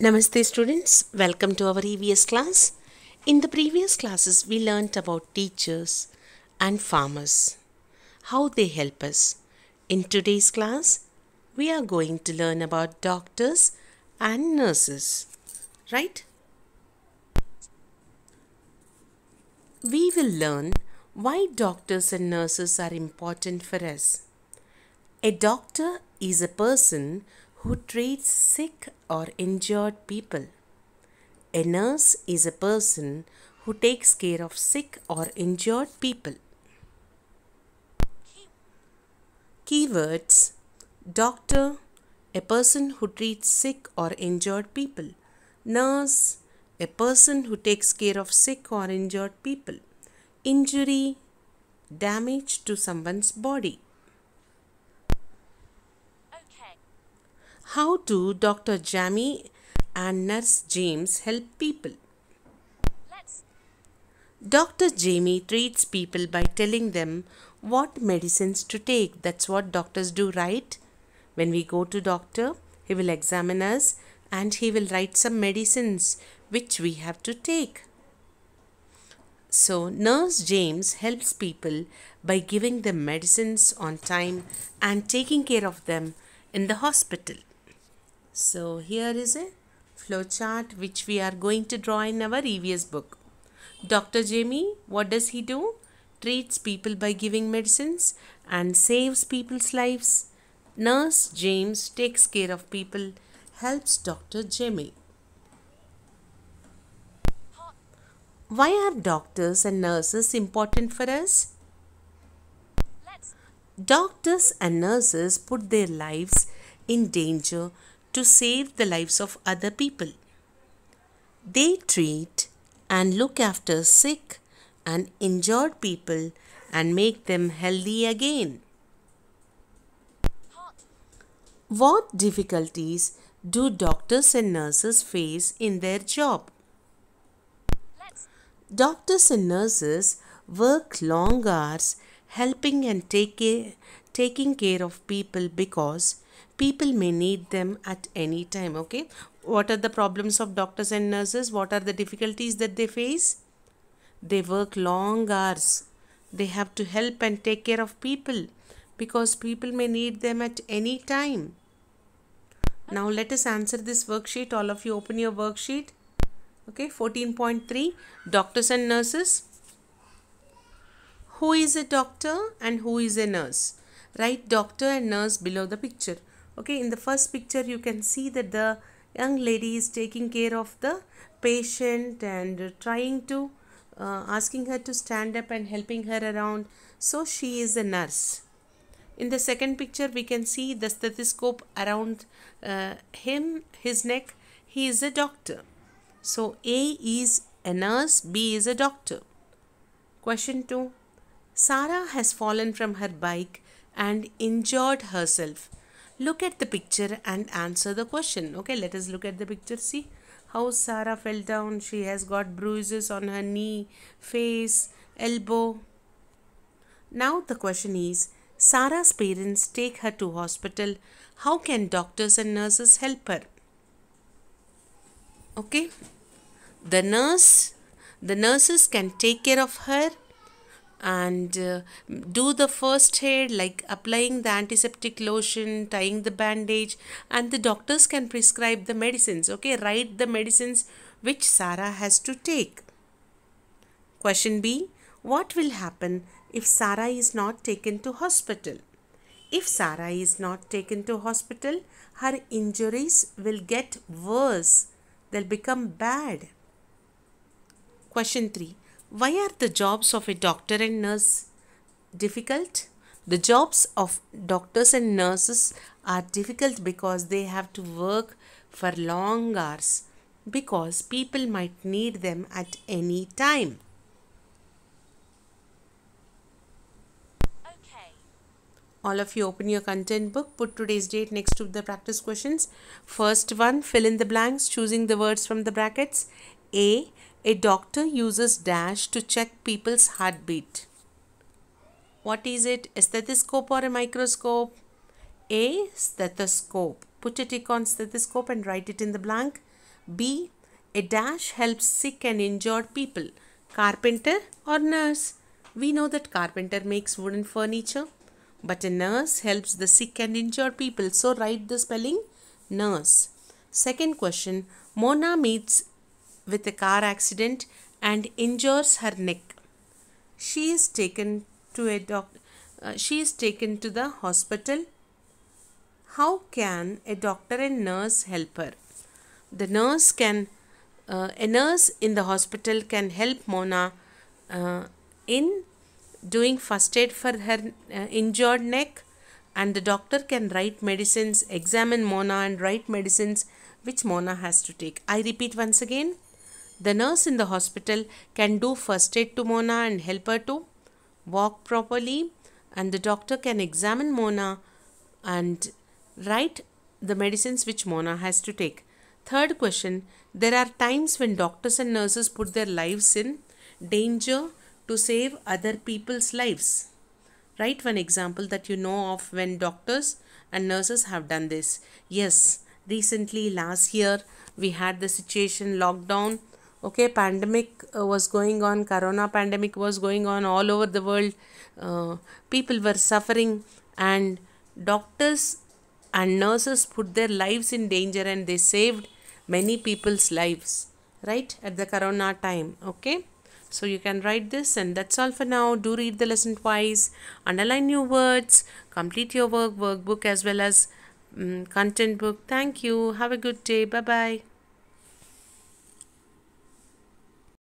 Namaste students, welcome to our EVS class. In the previous classes, we learnt about teachers and farmers, how they help us. In today's class, we are going to learn about doctors and nurses, right? We will learn why doctors and nurses are important for us. A doctor is a person who treats sick or injured people. A nurse is a person who takes care of sick or injured people. Keywords Doctor, a person who treats sick or injured people. Nurse, a person who takes care of sick or injured people. Injury, damage to someone's body. How do Dr. Jamie and Nurse James help people? Dr. Jamie treats people by telling them what medicines to take. That's what doctors do, right? When we go to doctor, he will examine us and he will write some medicines which we have to take. So, Nurse James helps people by giving them medicines on time and taking care of them in the hospital. So here is a flowchart which we are going to draw in our EVS book. Dr. Jamie, what does he do? Treats people by giving medicines and saves people's lives. Nurse James takes care of people, helps Dr. Jamie. Why are doctors and nurses important for us? Doctors and nurses put their lives in danger to save the lives of other people. They treat and look after sick and injured people and make them healthy again. What difficulties do doctors and nurses face in their job? Doctors and nurses work long hours helping and take care, taking care of people because people may need them at any time okay what are the problems of doctors and nurses what are the difficulties that they face they work long hours they have to help and take care of people because people may need them at any time now let us answer this worksheet all of you open your worksheet okay 14.3 doctors and nurses who is a doctor and who is a nurse write doctor and nurse below the picture okay in the first picture you can see that the young lady is taking care of the patient and trying to uh, asking her to stand up and helping her around so she is a nurse in the second picture we can see the stethoscope around uh, him his neck he is a doctor so a is a nurse b is a doctor question 2 Sarah has fallen from her bike and injured herself. Look at the picture and answer the question. Okay, let us look at the picture. See how Sarah fell down. She has got bruises on her knee, face, elbow. Now the question is Sarah's parents take her to hospital. How can doctors and nurses help her? Okay. The nurse the nurses can take care of her and uh, do the first aid like applying the antiseptic lotion tying the bandage and the doctors can prescribe the medicines okay write the medicines which sarah has to take question b what will happen if sarah is not taken to hospital if sarah is not taken to hospital her injuries will get worse they'll become bad question 3 why are the jobs of a doctor and nurse difficult? The jobs of doctors and nurses are difficult because they have to work for long hours because people might need them at any time. All of you open your content book, put today's date next to the practice questions. First one, fill in the blanks, choosing the words from the brackets. A, a doctor uses dash to check people's heartbeat. What is it? A stethoscope or a microscope? A. Stethoscope. Put a tick on stethoscope and write it in the blank. B. A dash helps sick and injured people. Carpenter or nurse? We know that carpenter makes wooden furniture. But a nurse helps the sick and injured people. So write the spelling nurse. Second question. Mona meets with a car accident and injures her neck. She is taken to a doc uh, she is taken to the hospital. How can a doctor and nurse help her? The nurse can uh, a nurse in the hospital can help Mona uh, in doing first aid for her uh, injured neck and the doctor can write medicines, examine Mona and write medicines which Mona has to take. I repeat once again, the nurse in the hospital can do first aid to Mona and help her to walk properly and the doctor can examine Mona and write the medicines which Mona has to take. Third question There are times when doctors and nurses put their lives in danger to save other people's lives. Write one example that you know of when doctors and nurses have done this. Yes, recently last year we had the situation lockdown okay pandemic uh, was going on corona pandemic was going on all over the world uh, people were suffering and doctors and nurses put their lives in danger and they saved many people's lives right at the corona time okay so you can write this and that's all for now. Do read the lesson twice, underline your words, complete your work, workbook as well as um, content book. Thank you. Have a good day. Bye-bye.